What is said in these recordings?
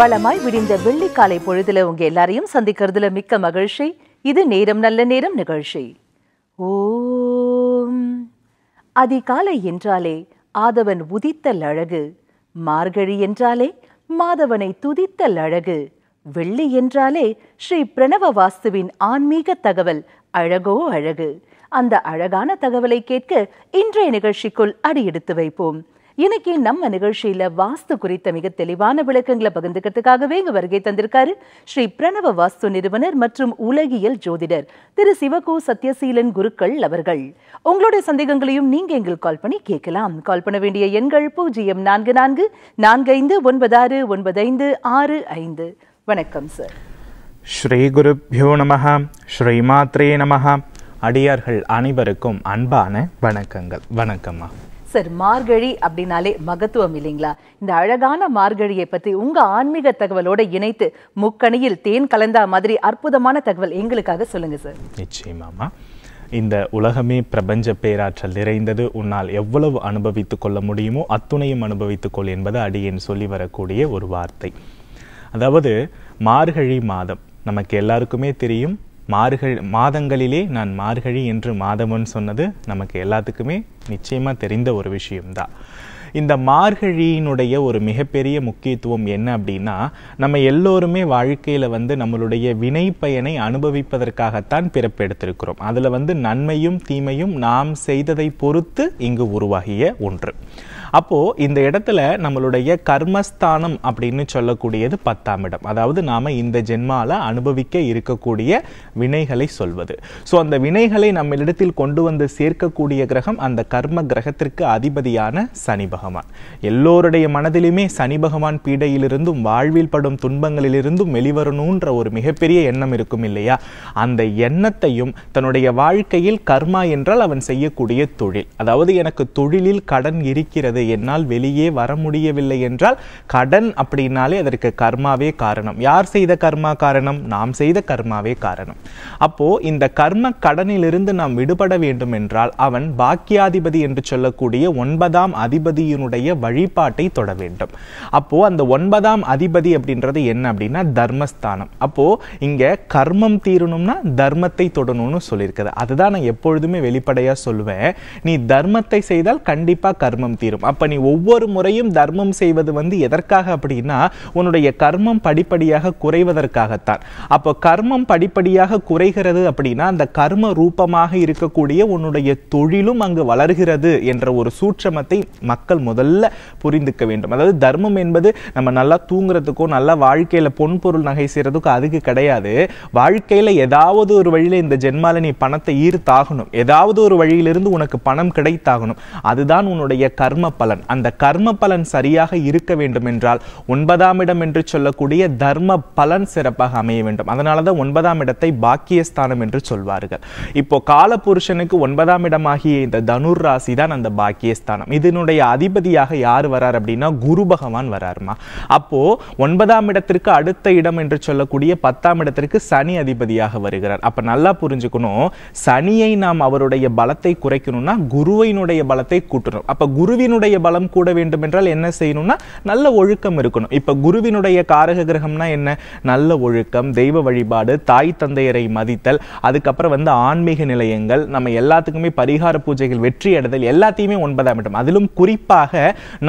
வளமாய் விடிந்த வெள்ளிக்காலை பொழுதுல உங்க எல்லாரையும் சந்திக்கிறதுல மிக்க மகிழ்ச்சி இது நேரம் நல்ல நேரம் நிகழ்ச்சி ஓம் அதிகாலை என்றாலே ஆதவன் உதித்தல் அழகு மார்கழி என்றாலே மாதவனை துதித்தல் அழகு வெள்ளி என்றாலே ஸ்ரீ பிரணவ வாஸ்துவின் ஆன்மீக தகவல் அழகோ அழகு அந்த அழகான தகவலை கேட்க இன்றைய நிகழ்ச்சிக்குள் அடியெடுத்து வைப்போம் இன்னைக்கு நம்ம நிகழ்ச்சியில வாஸ்து குறித்த மிக தெளிவான விளக்கங்களை பகிர்ந்துக்கிறதுக்காகவே இங்க வருகை தந்திருக்காரு ஸ்ரீ பிரணவ வாஸ்து நிறுவனர் மற்றும் உலகியல் ஜோதிடர் திரு சிவகோ சத்யசீலன் குருக்கள் அவர்கள் உங்களுடைய சந்தேகங்களையும் நீங்க எங்களுக்கு கால் பண்ணி கேட்கலாம் கால் பண்ண வேண்டிய எண்கள் பூஜ்ஜியம் நான்கு நான்கு நான்கு ஐந்து ஒன்பது ஆறு ஒன்பது ஐந்து ஆறு ஐந்து வணக்கம் சார் ஸ்ரீ குருப்பியோ ஸ்ரீ மாத்ரே நமகா அடியார்கள் அனைவருக்கும் அன்பான வணக்கங்கள் வணக்கம்மா சார் மார்கழி அப்படின்னாலே மகத்துவம் இல்லைங்களா இந்த அழகான மார்கழியை பற்றி உங்கள் ஆன்மீக தகவலோடு இணைத்து முக்கணியில் தேன் கலந்தா மாதிரி அற்புதமான தகவல் எங்களுக்காக சொல்லுங்கள் சார் நிச்சயமாமா இந்த உலகமே பிரபஞ்ச பேராற்றல் நிறைந்தது உன்னால் எவ்வளவு அனுபவித்து கொள்ள முடியுமோ அத்துணையும் அனுபவித்துக்கொள் என்பது அடியேன் சொல்லி வரக்கூடிய ஒரு வார்த்தை அதாவது மார்கழி மாதம் நமக்கு எல்லாருக்குமே தெரியும் மார்கழி மாதங்களிலே நான் மார்கழி என்று மாதமன் சொன்னது நமக்கு எல்லாத்துக்குமே நிச்சயமாக தெரிந்த ஒரு விஷயம்தான் இந்த மார்கழியினுடைய ஒரு மிகப்பெரிய முக்கியத்துவம் என்ன அப்படின்னா நம்ம எல்லோருமே வாழ்க்கையில் வந்து நம்மளுடைய வினை பயனை அனுபவிப்பதற்காகத்தான் பிறப்பெடுத்திருக்கிறோம் அதில் வந்து நன்மையும் தீமையும் நாம் செய்ததை பொறுத்து இங்கு உருவாகிய ஒன்று அப்போது இந்த இடத்துல நம்மளுடைய கர்மஸ்தானம் அப்படின்னு சொல்லக்கூடியது பத்தாம் இடம் அதாவது நாம் இந்த ஜென்மாவில் அனுபவிக்க இருக்கக்கூடிய வினைகளை சொல்வது ஸோ அந்த வினைகளை நம்மளிடத்தில் கொண்டு வந்து சேர்க்கக்கூடிய கிரகம் அந்த கர்ம கிரகத்திற்கு அதிபதியான சனி பகவான் எல்லோருடைய மனதிலுமே சனி பகவான் பீடையிலிருந்தும் வாழ்வில் படும் துன்பங்களிலிருந்தும் வெளிவரணுன்ற ஒரு மிகப்பெரிய எண்ணம் இருக்கும் இல்லையா அந்த எண்ணத்தையும் தன்னுடைய வாழ்க்கையில் கர்மா என்றால் அவன் செய்யக்கூடிய தொழில் அதாவது எனக்கு தொழிலில் கடன் இருக்கிறது முடியாது என்னால் வெளியே வர முடியவில்லை என்றால் கடன் அப்படின்னாலே அதற்கு கர்மாவே காரணம் யார் செய்த கர்மா காரணம் நாம் செய்த கர்மாவே காரணம் அப்போ இந்த கர்ம கடனிலிருந்து நாம் விடுபட வேண்டும் என்றால் அவன் பாக்கியாதிபதி என்று சொல்லக்கூடிய ஒன்பதாம் அதிபதியினுடைய வழிபாட்டை தொட வேண்டும் அப்போ அந்த ஒன்பதாம் அதிபதி அப்படின்றது என்ன அப்படின்னா தர்மஸ்தானம் அப்போ இங்க கர்மம் தீரணும்னா தர்மத்தை தொடணும்னு சொல்லியிருக்குது அதுதான் நான் எப்பொழுதுமே வெளிப்படையா சொல்லுவேன் நீ தர்மத்தை செய்தால் கண்டிப்பா கர்மம் தீரும் அப்போ நீ ஒவ்வொரு முறையும் தர்மம் செய்வது வந்து எதற்காக அப்படின்னா உன்னுடைய கர்மம் படிப்படியாக குறைவதற்காகத்தான் அப்போ கர்மம் படிப்படியாக குறைகிறது அப்படின்னா அந்த கர்ம ரூபமாக இருக்கக்கூடிய உன்னுடைய தொழிலும் அங்கு வளர்கிறது என்ற ஒரு சூட்சமத்தை மக்கள் முதல்ல புரிந்துக்க வேண்டும் அதாவது தர்மம் என்பது நம்ம நல்லா தூங்குறதுக்கோ நல்லா வாழ்க்கையில் பொன்பொருள் நகை செய்கிறதுக்கோ அதுக்கு கிடையாது வாழ்க்கையில் ஏதாவது ஒரு வழியில் இந்த ஜென்மால நீ பணத்தை ஈர்த்தாகணும் ஏதாவது ஒரு வழியிலிருந்து உனக்கு பணம் கிடைத்தாகணும் அதுதான் உன்னுடைய கர்ம பலன் அந்த கர்ம பலன் சரியாக இருக்க வேண்டும் என்றால் ஒன்பதாம் இடம் என்று சொல்லக்கூடிய தர்ம பலன் சிறப்பாக அமைய வேண்டும் அதனால தான் ஒன்பதாம் இடத்தை பாக்கியஸ்தானம் என்று சொல்வார்கள் இப்போ கால புருஷனுக்கு ஒன்பதாம் இடமாகிய இந்த தனுர் ராசி தான் அந்த பாக்கியஸ்தானம் இதனுடைய அதிபதியாக யார் வரார் அப்படின்னா குரு பகவான் வராருமா அப்போ ஒன்பதாம் இடத்திற்கு அடுத்த இடம் என்று சொல்லக்கூடிய பத்தாம் இடத்திற்கு சனி அதிபதியாக வருகிறார் அப்ப நல்லா புரிஞ்சுக்கணும் சனியை நாம் அவருடைய பலத்தை குறைக்கணும்னா குருவினுடைய பலத்தை கூட்டணும் அப்ப குருவினுடைய குருவினுடைய பலம் கூட வேண்டும் என்றால் என்ன செய்யணும்னா நல்ல ஒழுக்கம் இருக்கணும் இப்போ குருவினுடைய காரக கிரகம்னா என்ன நல்ல ஒழுக்கம் தெய்வ வழிபாடு தாய் தந்தையரை மதித்தல் அதுக்கப்புறம் வந்து ஆன்மீக நிலையங்கள் நம்ம எல்லாத்துக்குமே பரிகார பூஜைகள் வெற்றி அடைதல் எல்லாத்தையுமே ஒன்பதாம் இடம் அதிலும் குறிப்பாக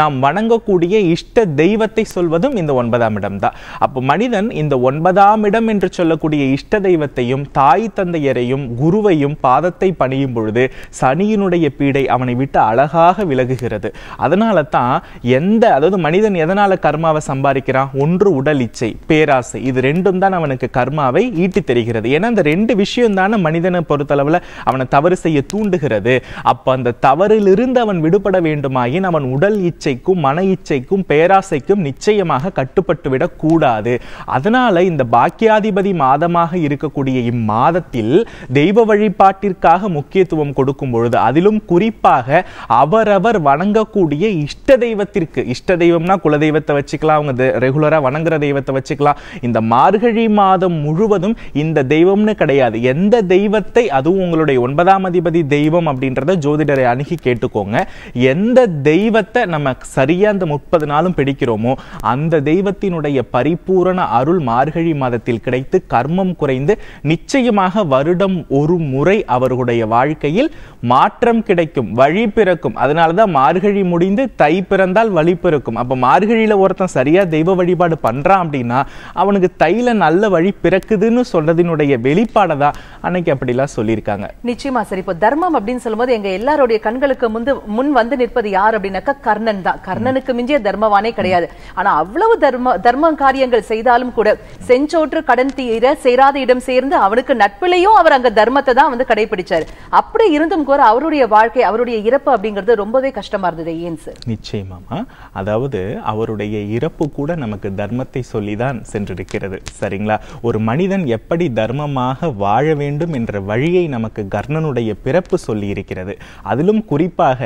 நாம் வணங்கக்கூடிய இஷ்ட தெய்வத்தை சொல்வதும் இந்த ஒன்பதாம் இடம் தான் அப்போ மனிதன் இந்த ஒன்பதாம் இடம் என்று சொல்லக்கூடிய இஷ்ட தெய்வத்தையும் தாய் தந்தையரையும் குருவையும் பாதத்தை பணியும் பொழுது சனியினுடைய பீடை அவனை விட்டு அழகாக விலகுகிறது அதனால தான் எந்த அதாவது மனிதன் எதனால் கர்மாவை சம்பாதிக்கிறான் ஒன்று உடல் இச்சை பேராசை இது ரெண்டும் தான் அவனுக்கு கர்மாவை ஈட்டி தெரிகிறது ஏன்னா அந்த ரெண்டு விஷயம் தானே மனிதனை பொறுத்தளவில் அவனை தவறு செய்ய தூண்டுகிறது அப்போ அந்த தவறிலிருந்து அவன் விடுபட வேண்டுமாயின் அவன் உடல் இச்சைக்கும் மன இச்சைக்கும் பேராசைக்கும் நிச்சயமாக கட்டுப்பட்டு கூடாது அதனால இந்த பாக்கியாதிபதி மாதமாக இருக்கக்கூடிய இம்மாதத்தில் தெய்வ வழிபாட்டிற்காக முக்கியத்துவம் கொடுக்கும் பொழுது அதிலும் குறிப்பாக அவரவர் வணங்க வணங்கக்கூடிய இஷ்ட தெய்வத்திற்கு இஷ்ட தெய்வம்னா குல தெய்வத்தை வச்சுக்கலாம் அவங்க ரெகுலராக வணங்குற தெய்வத்தை வச்சுக்கலாம் இந்த மார்கழி மாதம் முழுவதும் இந்த தெய்வம்னு கிடையாது எந்த தெய்வத்தை அதுவும் உங்களுடைய ஒன்பதாம் அதிபதி தெய்வம் அப்படின்றத ஜோதிடரை அணுகி கேட்டுக்கோங்க எந்த தெய்வத்தை நம்ம சரியாக அந்த முப்பது நாளும் பிடிக்கிறோமோ அந்த தெய்வத்தினுடைய பரிபூரண அருள் மார்கழி மாதத்தில் கிடைத்து கர்மம் குறைந்து நிச்சயமாக வருடம் ஒரு முறை அவர்களுடைய வாழ்க்கையில் மாற்றம் கிடைக்கும் வழி பிறக்கும் அதனால தான் மார்கழி மார்கழி முடிந்து தை பிறந்தால் வழி பிறக்கும் அப்ப மார்கழியில ஒருத்தன் சரியா தெய்வ வழிபாடு பண்றான் அப்படின்னா அவனுக்கு தையில் நல்ல வழி பிறக்குதுன்னு சொல்கிறதினுடைய வெளிப்பாடதான் அன்னைக்கு அப்படிலாம் சொல்லியிருக்காங்க நிச்சயமா சரி இப்போ தர்மம் அப்படின்னு சொல்லும்போது எங்க எல்லாருடைய கண்களுக்கு முந்து முன் வந்து நிற்பது யார் அப்படின்னாக்கா கர்ணன் தான் கர்ணனுக்கு மிஞ்சிய தர்மவானே கிடையாது ஆனா அவ்வளவு தர்ம தர்ம காரியங்கள் செய்தாலும் கூட செஞ்சோற்று கடன் தீர சேராத இடம் சேர்ந்து அவனுக்கு நட்பிலையும் அவர் அங்க தர்மத்தை தான் வந்து கடைபிடிச்சார் அப்படி இருந்தும் கூட அவருடைய வாழ்க்கை அவருடைய இறப்பு அப்படிங்கிறது ரொம்பவே கஷ்டமா இருந்தது அது ஏன் சார் நிச்சயமாமா அதாவது அவருடைய இறப்பு கூட நமக்கு தர்மத்தை சொல்லிதான் சென்றிருக்கிறது சரிங்களா ஒரு மனிதன் எப்படி தர்மமாக வாழ வேண்டும் என்ற வழியை நமக்கு கர்ணனுடைய பிறப்பு சொல்லி இருக்கிறது அதிலும் குறிப்பாக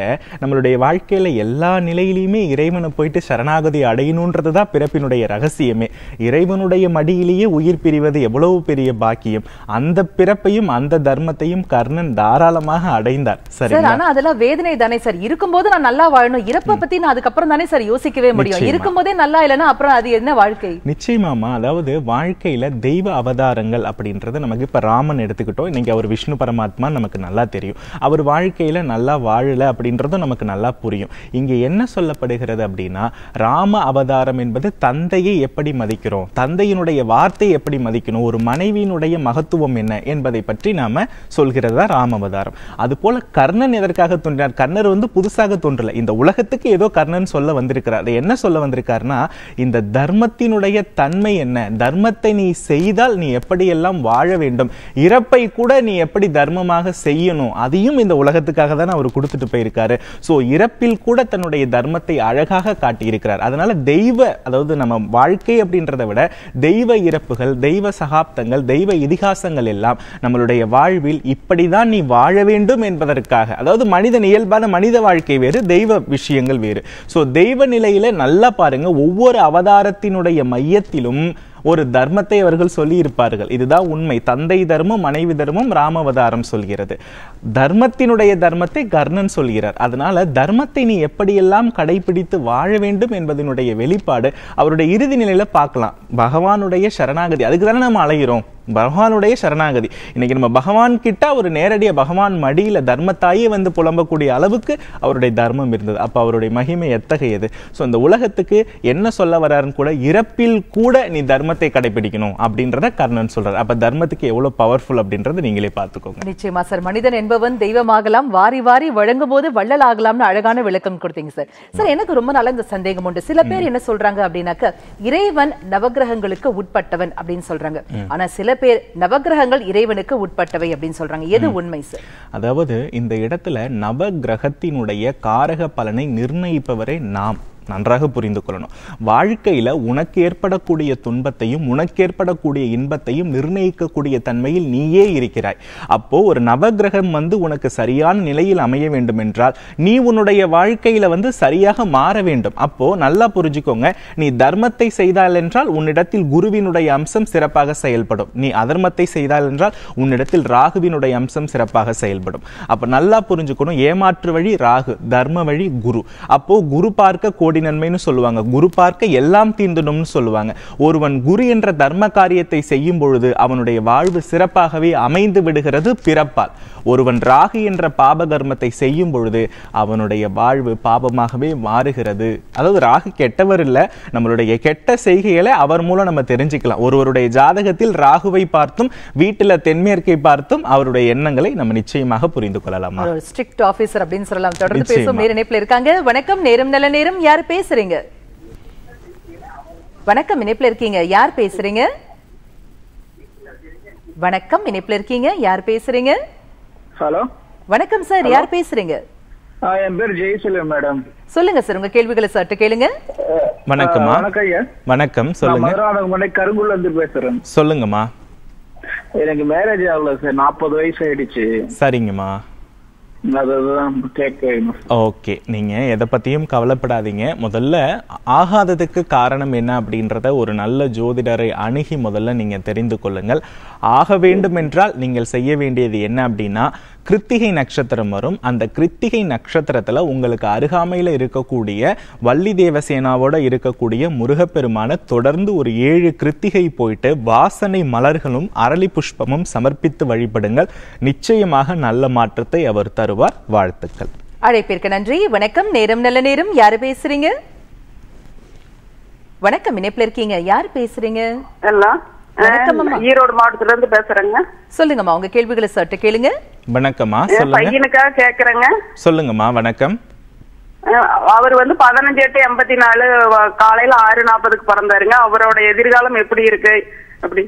நம்மளுடைய வாழ்க்கையில் எல்லா நிலையிலையுமே இறைவனை போயிட்டு சரணாகதி அடையணுன்றது தான் பிறப்பினுடைய ரகசியமே இறைவனுடைய மடியிலேயே உயிர் பிரிவது எவ்வளவு பெரிய பாக்கியம் அந்த பிறப்பையும் அந்த தர்மத்தையும் கர்ணன் தாராளமாக அடைந்தார் சரி ஆனா அதெல்லாம் வேதனை தானே சார் இருக்கும்போது நான் நல்லா வாழணும் இறப்ப பத்தி நான் அதுக்கப்புறம் தானே சார் யோசிக்கவே முடியும் இருக்கும்போதே நல்லா இல்லைன்னா அப்புறம் அது என்ன வாழ்க்கை நிச்சயமாமா அதாவது வாழ்க்கையில தெய்வ அவதாரங்கள் அப்படின்றத நமக்கு இப்ப ராமன் எடுத்துக்கிட்டோம் இன்னைக்கு அவர் விஷ்ணு பரமாத்மா நமக்கு நல்லா தெரியும் அவர் வாழ்க்கையில நல்லா வாழல அப்படின்றதும் நமக்கு நல்லா புரியும் இங்க என்ன சொல்லப்படுகிறது அப்படின்னா ராம அவதாரம் என்பது தந்தையை எப்படி மதிக்கிறோம் தந்தையினுடைய வார்த்தை எப்படி மதிக்கணும் ஒரு மனைவியினுடைய மகத்துவம் என்ன என்பதை பற்றி நாம சொல்கிறது தான் ராம அவதாரம் அது போல கர்ணன் எதற்காக தோன்றினார் கர்ணர் வந்து புதுசாக தோன்றல இந்த உலகத்துக்கு ஏதோ கர்ணன் சொல்ல வந்திருக்கிறார் என்ன சொல்ல வந்திருக்காருன்னா இந்த தர்மத்தினுடைய தன்மை என்ன தர்மத்தை நீ செய்தால் நீ எப்படியெல்லாம் வாழ வேண்டும் இறப்பை கூட நீ எப்படி தர்மமாக செய்யணும் அதையும் இந்த உலகத்துக்காக தான் அவர் கொடுத்துட்டு போயிருக்காரு ஸோ இறப்பில் கூட தன்னுடைய தர்மத்தை அழகாக காட்டியிருக்கிறார் அதனால தெய்வ அதாவது நம்ம வாழ்க்கை அப்படின்றத விட தெய்வ இறப்புகள் தெய்வ சகாப்தங்கள் தெய்வ இதிகாசங்கள் எல்லாம் நம்மளுடைய வாழ்வில் இப்படிதான் நீ வாழ வேண்டும் என்பதற்காக அதாவது மனிதன் இயல்பான மனித வாழ்க்கை வேறு தெய்வ விஷயங்கள் வேறு ஸோ தெய்வ நிலையில் நல்லா பாருங்கள் ஒவ்வொரு அவதாரத்தினுடைய மையத்திலும் ஒரு தர்மத்தை அவர்கள் சொல்லியிருப்பார்கள் இதுதான் உண்மை தந்தை தர்மம் மனைவி தர்மம் ராமவதாரம் சொல்கிறது தர்மத்தினுடைய தர்மத்தை கர்ணன் சொல்கிறார் அதனால தர்மத்தை நீ எப்படியெல்லாம் கடைபிடித்து வாழ வேண்டும் என்பதனுடைய வெளிப்பாடு அவருடைய இறுதி நிலையில பார்க்கலாம் பகவானுடைய சரணாகதி அதுக்கு தானே நம்ம அலைகிறோம் பகவானுடைய சரணாகதி இன்னைக்கு நம்ம பகவான் கிட்ட ஒரு நேரடியாக பகவான் மடியில் தர்மத்தாயே வந்து புலம்பக்கூடிய அளவுக்கு அவருடைய தர்மம் இருந்தது அப்போ அவருடைய மகிமை எத்தகையது ஸோ இந்த உலகத்துக்கு என்ன சொல்ல வராருன்னு கூட இறப்பில் கூட நீ தர்ம தர்மத்தை கடைபிடிக்கணும் அப்படின்றத கர்ணன் சொல்றாரு அப்ப தர்மத்துக்கு எவ்வளவு பவர்ஃபுல் அப்படின்றது நீங்களே பார்த்துக்கோங்க நிச்சயமா சார் மனிதன் என்பவன் தெய்வமாகலாம் வாரி வாரி வழங்கும் போது வள்ளல் அழகான விளக்கம் கொடுத்தீங்க சார் சார் எனக்கு ரொம்ப நல்ல இந்த சந்தேகம் உண்டு சில பேர் என்ன சொல்றாங்க அப்படின்னாக்க இறைவன் நவகிரகங்களுக்கு உட்பட்டவன் அப்படின்னு சொல்றாங்க ஆனா சில பேர் நவகிரகங்கள் இறைவனுக்கு உட்பட்டவை அப்படின்னு சொல்றாங்க எது உண்மை சார் அதாவது இந்த இடத்துல நவகிரகத்தினுடைய காரக பலனை நிர்ணயிப்பவரே நாம் நன்றாக புரிந்து கொள்ளணும் வாழ்க்கையில் உனக்கு ஏற்படக்கூடிய துன்பத்தையும் உனக்கு ஏற்படக்கூடிய இன்பத்தையும் நிர்ணயிக்கக்கூடிய தன்மையில் நீயே இருக்கிறாய் அப்போ ஒரு நவகிரகம் வந்து உனக்கு சரியான நிலையில் அமைய வேண்டும் என்றால் நீ உன்னுடைய வாழ்க்கையில் வந்து சரியாக மாற வேண்டும் அப்போ நல்லா புரிஞ்சுக்கோங்க நீ தர்மத்தை செய்தால் என்றால் உன்னிடத்தில் குருவினுடைய அம்சம் சிறப்பாக செயல்படும் நீ அதர்மத்தை செய்தால் என்றால் உன்னிடத்தில் ராகுவினுடைய அம்சம் சிறப்பாக செயல்படும் அப்போ நல்லா புரிஞ்சுக்கணும் ஏமாற்று வழி ராகு தர்ம வழி குரு அப்போ குரு பார்க்க கோடி கோடி நன்மைன்னு சொல்லுவாங்க குரு பார்க்க எல்லாம் தீந்துடும்னு சொல்லுவாங்க ஒருவன் குரு என்ற தர்ம காரியத்தை செய்யும் பொழுது அவனுடைய வாழ்வு சிறப்பாகவே அமைந்து விடுகிறது பிறப்பால் ஒருவன் ராகி என்ற பாப கர்மத்தை செய்யும் பொழுது அவனுடைய வாழ்வு பாபமாகவே மாறுகிறது அதாவது ராகு கெட்டவர் இல்லை நம்மளுடைய கெட்ட செய்கைகளை அவர் மூலம் நம்ம தெரிஞ்சுக்கலாம் ஒருவருடைய ஜாதகத்தில் ராகுவை பார்த்தும் வீட்டில் தென்மேற்கை பார்த்தும் அவருடைய எண்ணங்களை நம்ம நிச்சயமாக புரிந்து கொள்ளலாம் ஸ்ட்ரிக்ட் ஆபீசர் அப்படின்னு சொல்லலாம் தொடர்ந்து பேசும் இணைப்பில் இருக்காங்க வணக்கம் நேரம் நல்ல நேரம் யார் பேசுறீங்க வணக்கம் இணைப்பில் இருக்கீங்க யார் பேசுறீங்க வணக்கம் இணைப்பில் இருக்கீங்க யார் பேசுறீங்க ஹலோ வணக்கம் சார் யார் பேசுறீங்க என் பேர் ஜெயசெல்வம் மேடம் சொல்லுங்க சார் உங்க கேள்விகளை சற்று கேளுங்க வணக்கம் வணக்கம் ஐயா வணக்கம் சொல்லுங்க கருங்குள்ள இருந்து பேசுறேன் சொல்லுங்கம்மா எனக்கு மேரேஜ் ஆகல சார் நாற்பது வயசு ஆயிடுச்சு சரிங்கம்மா ஓகே நீங்க எதை பத்தியும் கவலைப்படாதீங்க முதல்ல ஆகாததுக்கு காரணம் என்ன அப்படின்றத ஒரு நல்ல ஜோதிடரை அணுகி முதல்ல நீங்க தெரிந்து கொள்ளுங்கள் ஆக வேண்டும் என்றால் நீங்கள் செய்ய வேண்டியது என்ன அப்படின்னா கிருத்திகை நட்சத்திரம் வரும் அந்த கிருத்திகை நட்சத்திரத்தில் உங்களுக்கு அருகாமையில் இருக்கக்கூடிய வள்ளி தேவசேனாவோட இருக்கக்கூடிய முருகப்பெருமான தொடர்ந்து ஒரு ஏழு கிருத்திகை போயிட்டு வாசனை மலர்களும் அரளி புஷ்பமும் சமர்ப்பித்து வழிபடுங்கள் நிச்சயமாக நல்ல மாற்றத்தை அவர் தருவார் வாழ்த்துக்கள் அழைப்பிற்கு நன்றி வணக்கம் நேரம் நல்ல நேரம் யாரு பேசுறீங்க வணக்கம் இணைப்பில் இருக்கீங்க யார் பேசுறீங்க ஈரோடு மாவட்டத்துல இருந்து பேசுறேங்க சொல்லுங்கம்மா உங்க கேள்விகளை சட்ட கேளுங்க வணக்கம்மா பையனுக்காக சொல்லுங்கம்மா வணக்கம் அவர் வந்து பதினஞ்சு எட்டு எண்பத்தி நாலு காலையில ஆறு நாற்பதுக்கு பிறந்தாருங்க அவரோட எதிர்காலம் எப்படி இருக்கு அப்படி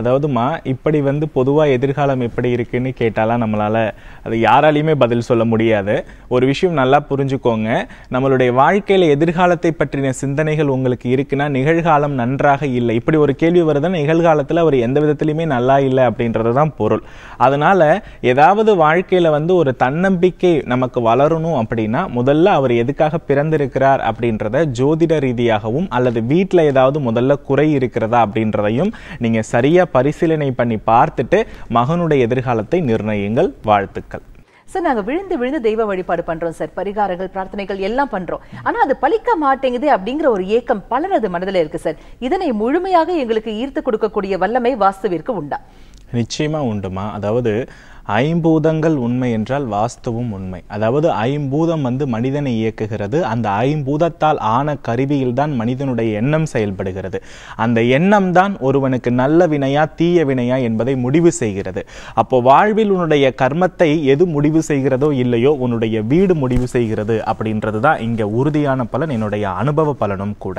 அதாவதுமா இப்படி வந்து பொதுவாக எதிர்காலம் எப்படி இருக்குன்னு கேட்டாலாம் நம்மளால் அது யாராலையுமே பதில் சொல்ல முடியாது ஒரு விஷயம் நல்லா புரிஞ்சுக்கோங்க நம்மளுடைய வாழ்க்கையில் எதிர்காலத்தை பற்றின சிந்தனைகள் உங்களுக்கு இருக்குன்னா நிகழ்காலம் நன்றாக இல்லை இப்படி ஒரு கேள்வி வருதுன்னா நிகழ்காலத்தில் அவர் எந்த விதத்துலையுமே நல்லா இல்லை அப்படின்றது தான் பொருள் அதனால் ஏதாவது வாழ்க்கையில் வந்து ஒரு தன்னம்பிக்கை நமக்கு வளரணும் அப்படின்னா முதல்ல அவர் எதுக்காக பிறந்திருக்கிறார் அப்படின்றத ஜோதிட ரீதியாகவும் அல்லது வீட்டில் ஏதாவது முதல்ல குறை இருக்கிறதா அப்படின்றதையும் நீங்கள் சரியாக முறையாக பரிசீலனை பண்ணி பார்த்துட்டு மகனுடைய எதிர்காலத்தை நிர்ணயங்கள் வாழ்த்துக்கள் சார் நாங்கள் விழுந்து விழுந்து தெய்வ வழிபாடு பண்ணுறோம் சார் பரிகாரங்கள் பிரார்த்தனைகள் எல்லாம் பண்ணுறோம் ஆனால் அது பழிக்க மாட்டேங்குது அப்படிங்கிற ஒரு ஏக்கம் பலரது மனதில் இருக்கு சார் இதனை முழுமையாக எங்களுக்கு ஈர்த்து கொடுக்கக்கூடிய வல்லமை வாஸ்துவிற்கு உண்டா நிச்சயமாக உண்டுமா அதாவது ஐம்பூதங்கள் உண்மை என்றால் வாஸ்துவும் உண்மை அதாவது ஐம்பூதம் வந்து மனிதனை இயக்குகிறது அந்த ஐம்பூதத்தால் ஆன கருவியில்தான் மனிதனுடைய எண்ணம் செயல்படுகிறது அந்த எண்ணம் தான் ஒருவனுக்கு நல்ல வினையா தீய வினையா என்பதை முடிவு செய்கிறது அப்போ வாழ்வில் உன்னுடைய கர்மத்தை எது முடிவு செய்கிறதோ இல்லையோ உன்னுடைய வீடு முடிவு செய்கிறது அப்படின்றது தான் இங்கே உறுதியான பலன் என்னுடைய அனுபவ பலனும் கூட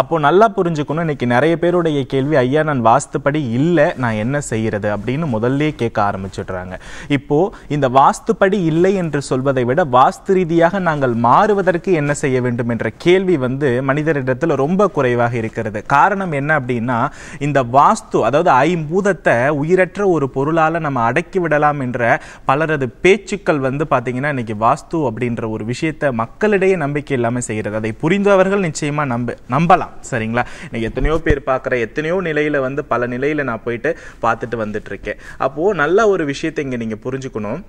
அப்போ நல்லா புரிஞ்சுக்கணும் இன்னைக்கு நிறைய பேருடைய கேள்வி ஐயா நான் வாஸ்துப்படி இல்லை நான் என்ன செய்கிறது அப்படின்னு முதல்ல கேட்க ஆரம்பிச்சிடுறாங்க சொல்றாங்க இப்போ இந்த வாஸ்துப்படி இல்லை என்று சொல்வதை விட வாஸ்து ரீதியாக நாங்கள் மாறுவதற்கு என்ன செய்ய வேண்டும் என்ற கேள்வி வந்து மனிதரிடத்தில் ரொம்ப குறைவாக இருக்கிறது காரணம் என்ன அப்படின்னா இந்த வாஸ்து அதாவது ஐம்பூதத்தை உயிரற்ற ஒரு பொருளால் நம்ம அடக்கி விடலாம் என்ற பலரது பேச்சுக்கள் வந்து பார்த்தீங்கன்னா இன்னைக்கு வாஸ்து அப்படின்ற ஒரு விஷயத்தை மக்களிடையே நம்பிக்கை இல்லாமல் செய்கிறது அதை புரிந்தவர்கள் நிச்சயமாக நம்ப நம்பலாம் சரிங்களா இன்னைக்கு எத்தனையோ பேர் பார்க்குற எத்தனையோ நிலையில் வந்து பல நிலையில் நான் போயிட்டு பார்த்துட்டு வந்துட்டு இருக்கேன் அப்போது நல்ல ஒரு விஷயத்தை விஷயத்தை இங்கே நீங்கள் புரிஞ்சுக்கணும்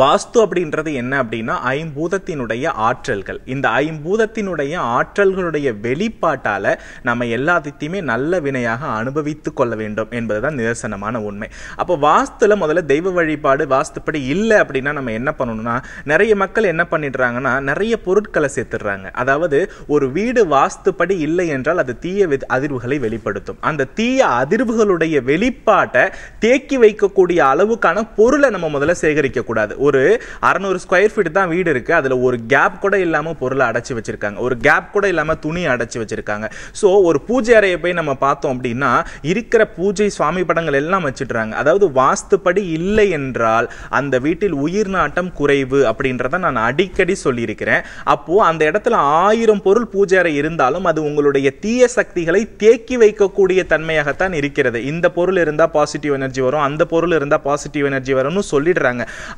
வாஸ்து அப்படின்றது என்ன அப்படின்னா ஐம்பூதத்தினுடைய ஆற்றல்கள் இந்த ஐம்பூதத்தினுடைய ஆற்றல்களுடைய வெளிப்பாட்டால் நம்ம எல்லாத்தையுமே நல்ல வினையாக அனுபவித்து கொள்ள வேண்டும் என்பதுதான் நிதர்சனமான உண்மை அப்போ வாஸ்துல முதல்ல தெய்வ வழிபாடு வாஸ்துப்படி இல்லை அப்படின்னா நம்ம என்ன பண்ணணும்னா நிறைய மக்கள் என்ன பண்ணிடுறாங்கன்னா நிறைய பொருட்களை சேர்த்துடுறாங்க அதாவது ஒரு வீடு வாஸ்துப்படி இல்லை என்றால் அது தீய அதிர்வுகளை வெளிப்படுத்தும் அந்த தீய அதிர்வுகளுடைய வெளிப்பாட்டை தேக்கி வைக்கக்கூடிய அளவுக்கான பொருளை நம்ம முதல்ல சேகரிக்கக்கூடாது ஒரு அறநூறு ஸ்கொயர் ஃபீட் தான் வீடு இருக்குது அதில் ஒரு கேப் கூட இல்லாமல் பொருளை அடைச்சி வச்சுருக்காங்க ஒரு கேப் கூட இல்லாமல் துணி அடைச்சி வச்சுருக்காங்க ஸோ ஒரு பூஜை அறையை போய் நம்ம பார்த்தோம் அப்படின்னா இருக்கிற பூஜை சுவாமி படங்கள் எல்லாம் வச்சுட்றாங்க அதாவது வாஸ்துப்படி இல்லை என்றால் அந்த வீட்டில் உயிர் நாட்டம் குறைவு அப்படின்றத நான் அடிக்கடி சொல்லியிருக்கிறேன் அப்போது அந்த இடத்துல ஆயிரம் பொருள் பூஜை அறை இருந்தாலும் அது உங்களுடைய தீய சக்திகளை தேக்கி வைக்கக்கூடிய தன்மையாகத்தான் இருக்கிறது இந்த பொருள் இருந்தால் பாசிட்டிவ் எனர்ஜி வரும் அந்த பொருள் இருந்தால் பாசிட்டிவ் எனர்ஜி வரும்னு சொல்லிடுறாங்க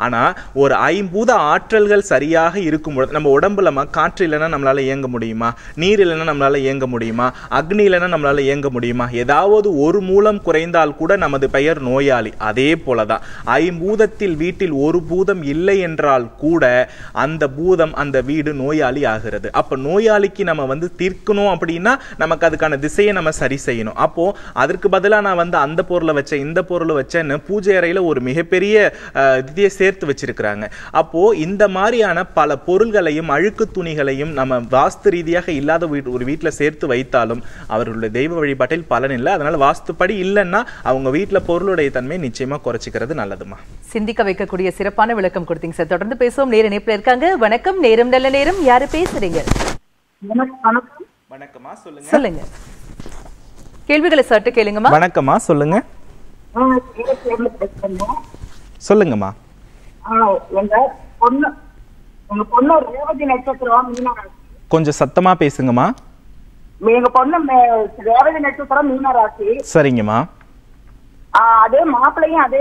ஆனால் ஒரு ஐம்பூத ஆற்றல்கள் சரியாக இருக்கும் நம்ம உடம்புல காற்று இல்லைன்னா நம்மளால் இயங்க முடியுமா நீர் இல்லைன்னா நம்மளால் இயங்க முடியுமா அக்னி இல்லைன்னா நம்மளால் இயங்க முடியுமா ஏதாவது ஒரு மூலம் குறைந்தால் கூட நமது பெயர் நோயாளி அதே போல தான் ஐம்பூதத்தில் வீட்டில் ஒரு பூதம் இல்லை என்றால் கூட அந்த பூதம் அந்த வீடு நோயாளி ஆகிறது அப்போ நோயாளிக்கு நம்ம வந்து தீர்க்கணும் அப்படின்னா நமக்கு அதுக்கான திசையை நம்ம சரி செய்யணும் அப்போது அதற்கு பதிலாக நான் வந்து அந்த பொருளை வச்சேன் இந்த பொருளை வச்சேன்னு பூஜை அறையில் ஒரு மிகப்பெரிய இதையே சேர்த்து வச்சிருக்கிறாங்க அப்போ இந்த மாதிரியான பல பொருள்களையும் அழுக்கு துணிகளையும் நம்ம வாஸ்து ரீதியாக இல்லாத ஒரு வீட்டில் சேர்த்து வைத்தாலும் அவர்களுடைய தெய்வ வழிபாட்டில் பலன் இல்லை அதனால வாஸ்துப்படி இல்லைன்னா அவங்க வீட்டில் பொருளுடைய தன்மை நிச்சயமா குறைச்சிக்கிறது நல்லதுமா சிந்திக்க வைக்கக்கூடிய சிறப்பான விளக்கம் கொடுத்தீங்க சார் தொடர்ந்து பேசுவோம் நேர இணைப்பில் இருக்காங்க வணக்கம் நேரம் நல்ல நேரம் யாரு பேசுறீங்க வணக்கமா சொல்லுங்க சொல்லுங்க கேள்விகளை சட்டு கேளுங்கம்மா வணக்கம்மா சொல்லுங்க சொல்லுங்கம்மா எங்க பொண்ணு எங்க பொண்ணு ரேவதி நட்சத்திரம் மீனராசி கொஞ்சம் சத்தமா பேசுங்கம்மா எங்க பொண்ணு ரேவதி நட்சத்திரம் மீனராசி சரிங்கம்மா அதே மாப்பிள்ளையும் அதே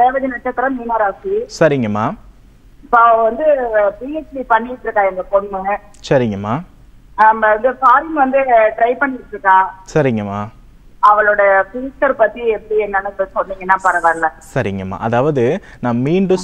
ரேவதி நட்சத்திரம் மீனராசி சரிங்கம்மா இப்போ வந்து பிஹெச்டி பண்ணிட்டு இருக்கா எங்க பொண்ணு சரிங்கம்மா வந்து ஃபாரின் வந்து ட்ரை பண்ணிட்டு இருக்கா சரிங்கம்மா அவளோட பத்தி எப்படி சொன்னீங்கன்னா பரவாயில்ல சரிங்கம்மா அதாவது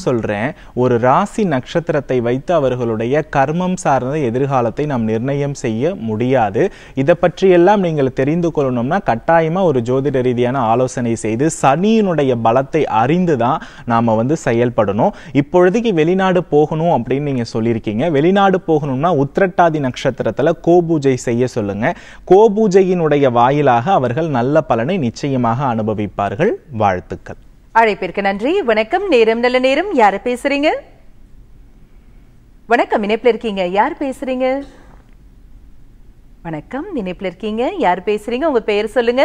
சொல்றேன் ஒரு ராசி நட்சத்திரத்தை வைத்து அவர்களுடைய கர்மம் சார்ந்த எதிர்காலத்தை நாம் நிர்ணயம் செய்ய முடியாது இதை பற்றியெல்லாம் நீங்கள் தெரிந்து கொள்ளணும்னா கட்டாயமா ஒரு ஜோதிட ரீதியான ஆலோசனை செய்து சனியினுடைய பலத்தை அறிந்து தான் நாம வந்து செயல்படணும் இப்பொழுதைக்கு வெளிநாடு போகணும் அப்படின்னு நீங்க சொல்லியிருக்கீங்க வெளிநாடு போகணும்னா உத்திரட்டாதி நட்சத்திரத்துல கோபூஜை செய்ய சொல்லுங்க கோபூஜையினுடைய வாயிலாக அவர்கள் நல்ல பலனை நிச்சயமாக அனுபவிப்பார்கள் வாழ்த்துக்கள் அழைப்பிற்கு நன்றி வணக்கம் நேரம் நல்ல நேரம் யார பேசுறீங்க வணக்கம் இணைப்பில் இருக்கீங்க யார் பேசுறீங்க வணக்கம் நினைப்பில் இருக்கீங்க யார் பேசுறீங்க உங்க பெயர் சொல்லுங்க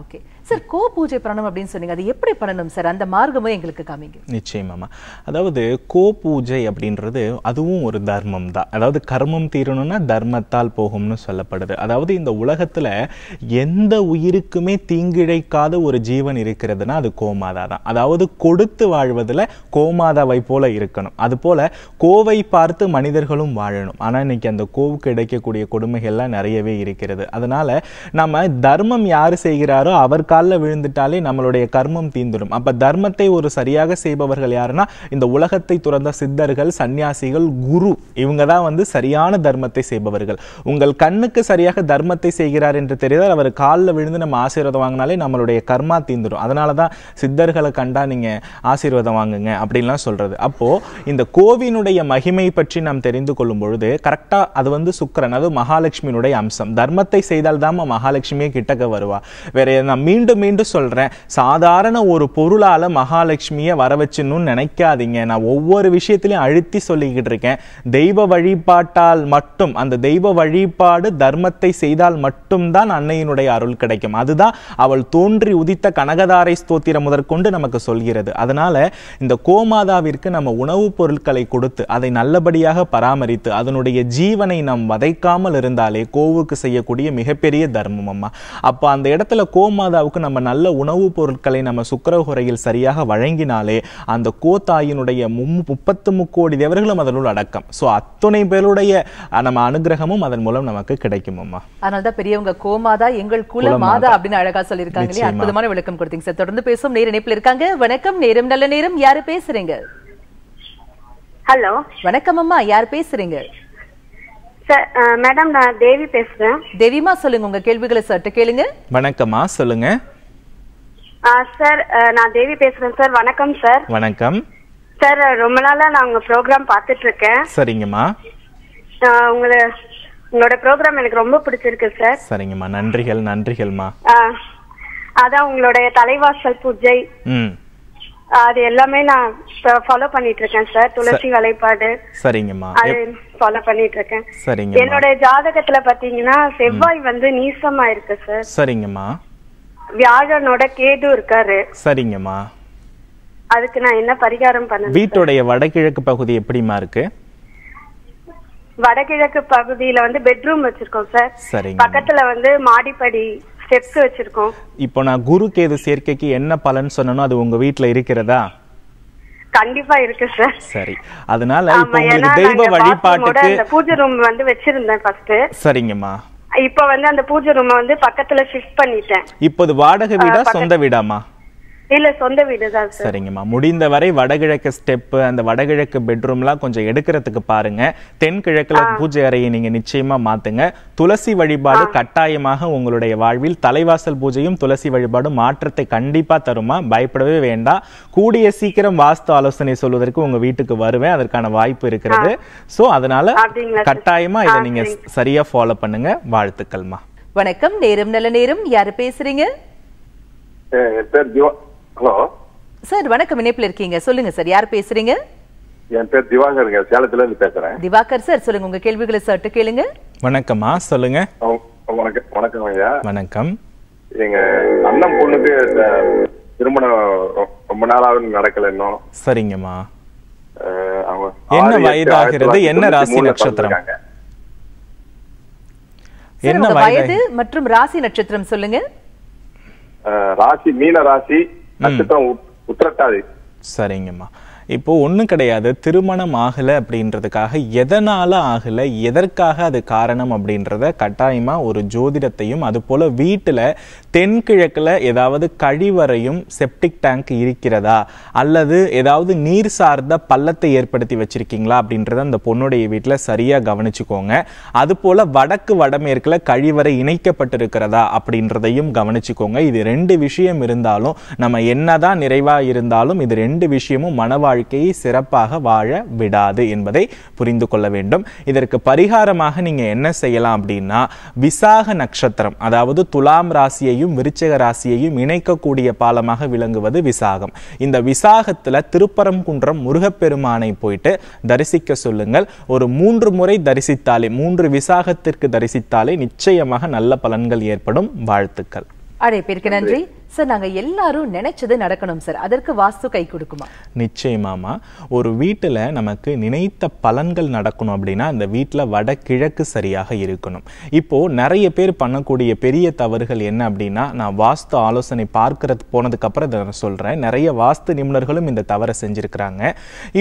ஓகே சார் கோ பூஜை பண்ணணும் அப்படின்னு சொன்னீங்க அது எப்படி பண்ணணும் சார் அந்த மார்க்கமும் எங்களுக்கு காமிங்க நிச்சயமா அதாவது கோ பூஜை அப்படின்றது அதுவும் ஒரு தர்மம் தான் அதாவது கர்மம் தீரணும்னா தர்மத்தால் போகும்னு சொல்லப்படுது அதாவது இந்த உலகத்துல எந்த உயிருக்குமே தீங்கிழைக்காத ஒரு ஜீவன் இருக்கிறதுனா அது கோமாதா தான் அதாவது கொடுத்து வாழ்வதில் கோமாதாவை போல இருக்கணும் அது போல கோவை பார்த்து மனிதர்களும் வாழணும் ஆனால் இன்னைக்கு அந்த கோவுக்கு கிடைக்கக்கூடிய கொடுமைகள்லாம் நிறையவே இருக்கிறது அதனால நம்ம தர்மம் யார் செய்கிறாரோ அவர்காக காலில் விழுந்துட்டாலே நம்மளுடைய கர்மம் தீந்துடும் அப்போ தர்மத்தை ஒரு சரியாக செய்பவர்கள் யாருன்னா இந்த உலகத்தை துறந்த சித்தர்கள் சன்னியாசிகள் குரு இவங்க தான் வந்து சரியான தர்மத்தை செய்பவர்கள் உங்கள் கண்ணுக்கு சரியாக தர்மத்தை செய்கிறார் என்று தெரிந்தால் அவர் காலில் விழுந்து நம்ம ஆசீர்வாதம் வாங்கினாலே நம்மளுடைய கர்மா தீந்துடும் அதனால தான் சித்தர்களை கண்டா நீங்கள் ஆசீர்வாதம் வாங்குங்க அப்படின்லாம் சொல்கிறது அப்போது இந்த கோவினுடைய மகிமை பற்றி நாம் தெரிந்து கொள்ளும் பொழுது கரெக்டாக அது வந்து சுக்கரன் அது மகாலட்சுமியினுடைய அம்சம் தர்மத்தை செய்தால் தான் மகாலட்சுமியே கிட்டக்க வருவா வேற நான் மீன் மீண்டும் மீண்டும் சொல்கிறேன் சாதாரண ஒரு பொருளால் மகாலட்சுமியை வர வச்சுன்னு நினைக்காதீங்க நான் ஒவ்வொரு விஷயத்துலையும் அழுத்தி சொல்லிக்கிட்டு இருக்கேன் தெய்வ வழிபாட்டால் மட்டும் அந்த தெய்வ வழிபாடு தர்மத்தை செய்தால் மட்டும்தான் அன்னையினுடைய அருள் கிடைக்கும் அதுதான் அவள் தோன்றி உதித்த கனகதாரை ஸ்தோத்திரம் முதற்கொண்டு நமக்கு சொல்கிறது அதனால் இந்த கோமாதாவிற்கு நம்ம உணவுப் பொருட்களை கொடுத்து அதை நல்லபடியாக பராமரித்து அதனுடைய ஜீவனை நாம் வதைக்காமல் இருந்தாலே கோவுக்கு செய்யக்கூடிய மிகப்பெரிய தர்மம் அம்மா அப்போ அந்த இடத்துல கோமாதாவுக்கு அளவுக்கு நம்ம நல்ல உணவுப் பொருட்களை நம்ம சுக்கரகுறையில் சரியாக வழங்கினாலே அந்த கோத்தாயினுடைய மும் முப்பத்து முக்கோடி தேவர்களும் அதனுள் அடக்கம் ஸோ அத்துணை பேருடைய நம்ம அனுகிரகமும் அதன் மூலம் நமக்கு கிடைக்கும் அம்மா அதனால தான் பெரியவங்க கோமாதா எங்கள் குல மாதா அப்படின்னு அழகா சொல்லியிருக்காங்க அற்புதமான விளக்கம் கொடுத்தீங்க சார் தொடர்ந்து பேசும் நேர் இணைப்பில் இருக்காங்க வணக்கம் நேரம் நல்ல நேரம் யாரு பேசுறீங்க ஹலோ வணக்கம் அம்மா யார் பேசுறீங்க மேடம் uh, நான் தேவி பேசுறேன் தேவிமா சொல்லுங்க உங்க கேள்விகளை சற்று கேளுங்க வணக்கம்மா சொல்லுங்க சார் நான் தேவி பேசுறேன் சார் வணக்கம் சார் வணக்கம் சார் ரொம்ப நாளா நான் உங்க ப்ரோக்ராம் பார்த்துட்டு இருக்கேன் சரிங்கம்மா உங்களோட உங்களோட ப்ரோக்ராம் எனக்கு ரொம்ப பிடிச்சிருக்கு சார் சரிங்கம்மா நன்றிகள் நன்றிகள்மா அதான் உங்களுடைய தலைவாசல் பூஜை அது எல்லாமே நான் ஃபாலோ பண்ணிட்டு இருக்கேன் சார் துளசி வலைப்பாடு சரிங்கம்மா அது ஃபாலோ பண்ணிட்டு இருக்கேன் சரிங்க என்னோட ஜாதகத்துல பாத்தீங்கன்னா செவ்வாய் வந்து நீசமா இருக்கு சார் சரிங்கம்மா வியாழனோட கேது இருக்காரு சரிங்கம்மா அதுக்கு நான் என்ன பரிகாரம் பண்ண வீட்டுடைய வடகிழக்கு பகுதி எப்படிமா இருக்கு வடகிழக்கு பகுதியில வந்து பெட்ரூம் வச்சிருக்கோம் சார் பக்கத்துல வந்து மாடிப்படி ஸ்டெப்ஸ் வச்சிருக்கோம் இப்போ நான் குரு கேது சேர்க்கைக்கு என்ன பலன் சொன்னனோ அது உங்க வீட்ல இருக்கிறதா கண்டிப்பா இருக்கு சார் சரி அதனால இப்போ உங்களுக்கு தெய்வ வழிபாட்டுக்கு அந்த பூஜை ரூம் வந்து வச்சிருந்தேன் ஃபர்ஸ்ட் சரிங்கம்மா இப்போ வந்து அந்த பூஜை ரூம் வந்து பக்கத்துல ஷிஃப்ட் பண்ணிட்டேன் இப்போது வாடகை வீடா சொந்த வீடாமா இல்ல சொந்த வீடு தான் சரிங்கம்மா முடிந்த வரை வடகிழக்கு ஸ்டெப் அந்த வடகிழக்கு பெட்ரூம்லாம் கொஞ்சம் எடுக்கிறதுக்கு பாருங்க தென்கிழக்குல பூஜை அறையை நீங்க நிச்சயமா மாத்துங்க துளசி வழிபாடு கட்டாயமாக உங்களுடைய வாழ்வில் தலைவாசல் பூஜையும் துளசி வழிபாடும் மாற்றத்தை கண்டிப்பா தருமா பயப்படவே வேண்டாம் கூடிய சீக்கிரம் வாஸ்து ஆலோசனை சொல்வதற்கு உங்க வீட்டுக்கு வருவேன் அதற்கான வாய்ப்பு இருக்கிறது சோ அதனால கட்டாயமா இதை நீங்க சரியா ஃபாலோ பண்ணுங்க வாழ்த்துக்கள்மா வணக்கம் நேரம் நல்ல நேரம் யாரு பேசுறீங்க ஹலோ சார் வணக்கம் இணைப்பில் இருக்கீங்க சொல்லுங்க சார் யார் பேசுறீங்க என் பேர் திவாகருங்க சேலத்துல இருந்து பேசுறேன் திவாகர் சார் சொல்லுங்க உங்க கேள்விகளை சார்ட்டு கேளுங்க வணக்கம்மா சொல்லுங்க வணக்கம் வணக்கம் ஐயா வணக்கம் எங்க அண்ணன் பொண்ணுக்கு திருமணம் ரொம்ப நாளாவது நடக்கல இன்னும் சரிங்கம்மா என்ன வயதாகிறது என்ன ராசி நட்சத்திரம் என்ன வயது மற்றும் ராசி நட்சத்திரம் சொல்லுங்க ராசி மீன ராசி நட்சத்திரம் உத்திரட்டாதி சரிங்கம்மா இப்போது ஒன்றும் கிடையாது திருமணம் ஆகலை அப்படின்றதுக்காக எதனால் ஆகலை எதற்காக அது காரணம் அப்படின்றத கட்டாயமாக ஒரு ஜோதிடத்தையும் அதுபோல் வீட்டில் தென்கிழக்கில் ஏதாவது கழிவறையும் செப்டிக் டேங்க் இருக்கிறதா அல்லது ஏதாவது நீர் சார்ந்த பள்ளத்தை ஏற்படுத்தி வச்சுருக்கீங்களா அப்படின்றத அந்த பொண்ணுடைய வீட்டில் சரியாக கவனிச்சுக்கோங்க அதுபோல் வடக்கு வடமேற்கில் கழிவறை இணைக்கப்பட்டிருக்கிறதா அப்படின்றதையும் கவனிச்சுக்கோங்க இது ரெண்டு விஷயம் இருந்தாலும் நம்ம என்னதான் நிறைவாக இருந்தாலும் இது ரெண்டு விஷயமும் மனவாழ் வாழ்க்கையை சிறப்பாக வாழ விடாது என்பதை புரிந்து கொள்ள வேண்டும் இதற்கு பரிகாரமாக நீங்கள் என்ன செய்யலாம் அப்படின்னா விசாக நட்சத்திரம் அதாவது துலாம் ராசியையும் விருச்சக ராசியையும் இணைக்கக்கூடிய பாலமாக விளங்குவது விசாகம் இந்த விசாகத்தில் திருப்பரங்குன்றம் முருகப்பெருமானை போயிட்டு தரிசிக்க சொல்லுங்கள் ஒரு மூன்று முறை தரிசித்தாலே மூன்று விசாகத்திற்கு தரிசித்தாலே நிச்சயமாக நல்ல பலன்கள் ஏற்படும் வாழ்த்துக்கள் அழைப்பிற்கு நன்றி சார் நாங்கள் எல்லாரும் நினைச்சது நடக்கணும் சார் அதற்கு வாஸ்து கை கொடுக்குமா நிச்சயமாமா ஒரு வீட்டில் நமக்கு நினைத்த பலன்கள் நடக்கணும் அப்படின்னா அந்த வீட்டில் வடகிழக்கு சரியாக இருக்கணும் இப்போது நிறைய பேர் பண்ணக்கூடிய பெரிய தவறுகள் என்ன அப்படின்னா நான் வாஸ்து ஆலோசனை பார்க்கறது போனதுக்கப்புறம் இதை நான் சொல்கிறேன் நிறைய வாஸ்து நிபுணர்களும் இந்த தவறை செஞ்சிருக்கிறாங்க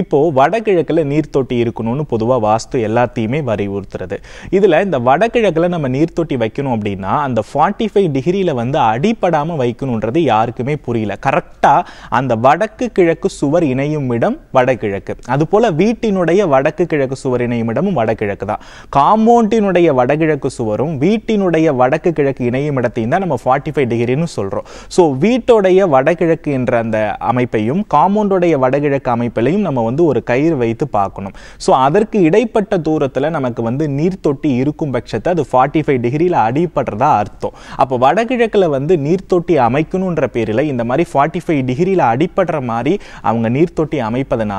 இப்போது வடகிழக்கில் நீர்த்தொட்டி இருக்கணும்னு பொதுவாக வாஸ்து எல்லாத்தையுமே வலியுறுத்துறது இதில் இந்த வடகிழக்கில் நம்ம நீர்த்தொட்டி வைக்கணும் அப்படின்னா அந்த ஃபார்ட்டி ஃபைவ் டிகிரியில் வந்து அடிப்படாமல் வைக்கணுன்றது யாருக்குமே புரியல கரெக்டாக அந்த வடக்கு கிழக்கு சுவர் இணையும் இடம் வடகிழக்கு அதுபோல் வீட்டினுடைய வடக்கு கிழக்கு சுவர் இணையும் இடமும் வடகிழக்கு தான் காம்பவுண்டினுடைய வடகிழக்கு சுவரும் வீட்டினுடைய வடக்கு கிழக்கு இணையும் இடத்தையும் தான் நம்ம ஃபார்ட்டி ஃபைவ் டிகிரின்னு சொல்கிறோம் ஸோ வீட்டுடைய வடகிழக்கு என்ற அந்த அமைப்பையும் காம்பவுண்டோடைய வடகிழக்கு அமைப்பிலையும் நம்ம வந்து ஒரு கயிறு வைத்து பார்க்கணும் ஸோ அதற்கு இடைப்பட்ட தூரத்தில் நமக்கு வந்து நீர் தொட்டி இருக்கும் பட்சத்தை அது ஃபார்ட்டி ஃபைவ் டிகிரியில் அடிபடுறதா அர்த்தம் அப்போ வடகிழக்கில் வந்து வந்து நீர்த்தொட்டி அமைக்கணுன்ற பேரில் இந்த மாதிரி ஃபார்ட்டி ஃபைவ் டிகிரியில் அடிப்படுற மாதிரி அவங்க நீர்த்தொட்டி அமைப்பதனால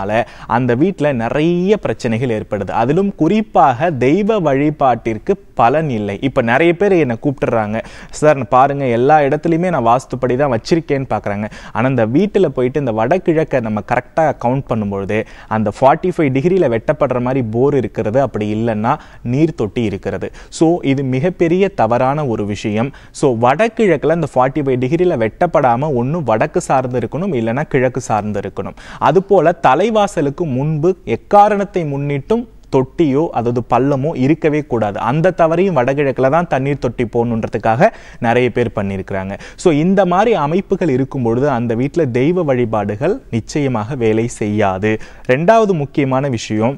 அந்த வீட்டில் நிறைய பிரச்சனைகள் ஏற்படுது அதிலும் குறிப்பாக தெய்வ வழிபாட்டிற்கு பலன் இல்லை இப்போ நிறைய பேர் என்னை கூப்பிட்டுறாங்க சார் பாருங்கள் எல்லா இடத்துலையுமே நான் வாஸ்துப்படி தான் வச்சிருக்கேன்னு பார்க்குறாங்க ஆனால் அந்த வீட்டில் போயிட்டு இந்த வடகிழக்கை நம்ம கரெக்டாக கவுண்ட் பண்ணும்பொழுது அந்த ஃபார்ட்டி ஃபைவ் டிகிரியில் வெட்டப்படுற மாதிரி போர் இருக்கிறது அப்படி இல்லைன்னா நீர்த்தொட்டி இருக்கிறது ஸோ இது மிகப்பெரிய தவறான ஒரு விஷயம் ஸோ வடகிழக்கில் இடத்துல இந்த ஃபார்ட்டி ஃபைவ் டிகிரியில் வெட்டப்படாமல் ஒன்றும் வடக்கு சார்ந்து இருக்கணும் இல்லைனா கிழக்கு சார்ந்து இருக்கணும் அதுபோல் தலைவாசலுக்கு முன்பு எக்காரணத்தை முன்னிட்டும் தொட்டியோ அதாவது பள்ளமோ இருக்கவே கூடாது அந்த தவறையும் வடகிழக்கில் தான் தண்ணீர் தொட்டி போகணுன்றதுக்காக நிறைய பேர் பண்ணியிருக்கிறாங்க ஸோ இந்த மாதிரி அமைப்புகள் இருக்கும் பொழுது அந்த வீட்டில் தெய்வ வழிபாடுகள் நிச்சயமாக வேலை செய்யாது ரெண்டாவது முக்கியமான விஷயம்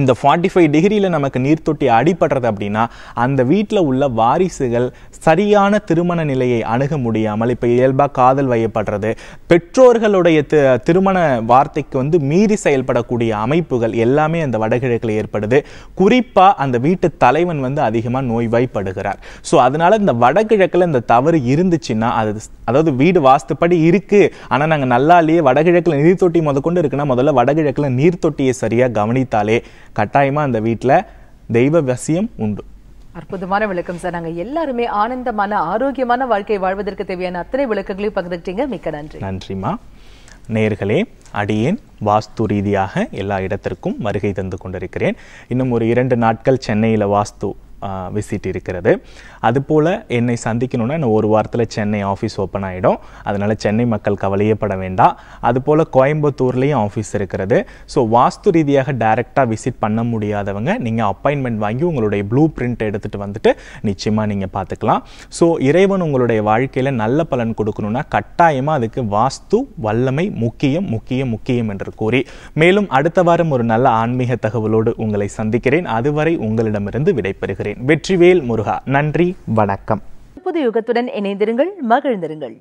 இந்த ஃபார்ட்டி ஃபைவ் டிகிரியில் நமக்கு நீர்த்தொட்டி அடிபடுறது அப்படின்னா அந்த வீட்டில் உள்ள வாரிசுகள் சரியான திருமண நிலையை அணுக முடியாமல் இப்போ இயல்பாக காதல் வயப்படுறது பெற்றோர்களுடைய திருமண வார்த்தைக்கு வந்து மீறி செயல்படக்கூடிய அமைப்புகள் எல்லாமே அந்த வடகிழக்கில் ஏற்படுது குறிப்பாக அந்த வீட்டு தலைவன் வந்து அதிகமாக நோய்வாய்ப்படுகிறார் ஸோ அதனால் இந்த வடகிழக்கில் இந்த தவறு இருந்துச்சுன்னா அது அதாவது வீடு வாஸ்துப்படி இருக்குது ஆனால் நாங்கள் நல்லா இல்லையே வடகிழக்கில் நீர்த்தொட்டி முதற்கொண்டு இருக்குன்னா முதல்ல வடகிழக்கில் நீர்த்தொட்டியை சரியாக கவனித்தாலே கட்டாயமாக அந்த வீட்டில் தெய்வ வசியம் உண்டு அற்புதமான விளக்கம் சார் நாங்கள் எல்லாருமே ஆனந்தமான ஆரோக்கியமான வாழ்க்கை வாழ்வதற்கு தேவையான அத்தனை விளக்கங்களையும் பகிர்ந்துட்டீங்க மிக்க நன்றி நன்றிம்மா நேர்களே அடியேன் வாஸ்து ரீதியாக எல்லா இடத்திற்கும் வருகை தந்து கொண்டிருக்கிறேன் இன்னும் ஒரு இரண்டு நாட்கள் சென்னையில் வாஸ்து விசிட் இருக்கிறது அதுபோல் என்னை சந்திக்கணுன்னா இன்னும் ஒரு வாரத்தில் சென்னை ஆஃபீஸ் ஓப்பன் ஆகிடும் அதனால் சென்னை மக்கள் கவலையப்பட வேண்டாம் அதுபோல் கோயம்புத்தூர்லேயும் ஆஃபீஸ் இருக்கிறது ஸோ வாஸ்து ரீதியாக டைரெக்டாக விசிட் பண்ண முடியாதவங்க நீங்கள் அப்பாயின்மெண்ட் வாங்கி உங்களுடைய ப்ளூ பிரிண்ட் எடுத்துகிட்டு வந்துட்டு நிச்சயமாக நீங்கள் பார்த்துக்கலாம் ஸோ இறைவன் உங்களுடைய வாழ்க்கையில் நல்ல பலன் கொடுக்கணும்னா கட்டாயமாக அதுக்கு வாஸ்து வல்லமை முக்கியம் முக்கியம் முக்கியம் என்று கூறி மேலும் அடுத்த வாரம் ஒரு நல்ல ஆன்மீக தகவலோடு உங்களை சந்திக்கிறேன் அதுவரை உங்களிடமிருந்து விடைபெறுகிறேன் வெற்றிவேல் முருகா நன்றி வணக்கம் புது யுகத்துடன் இணைந்திருங்கள் மகிழ்ந்திருங்கள்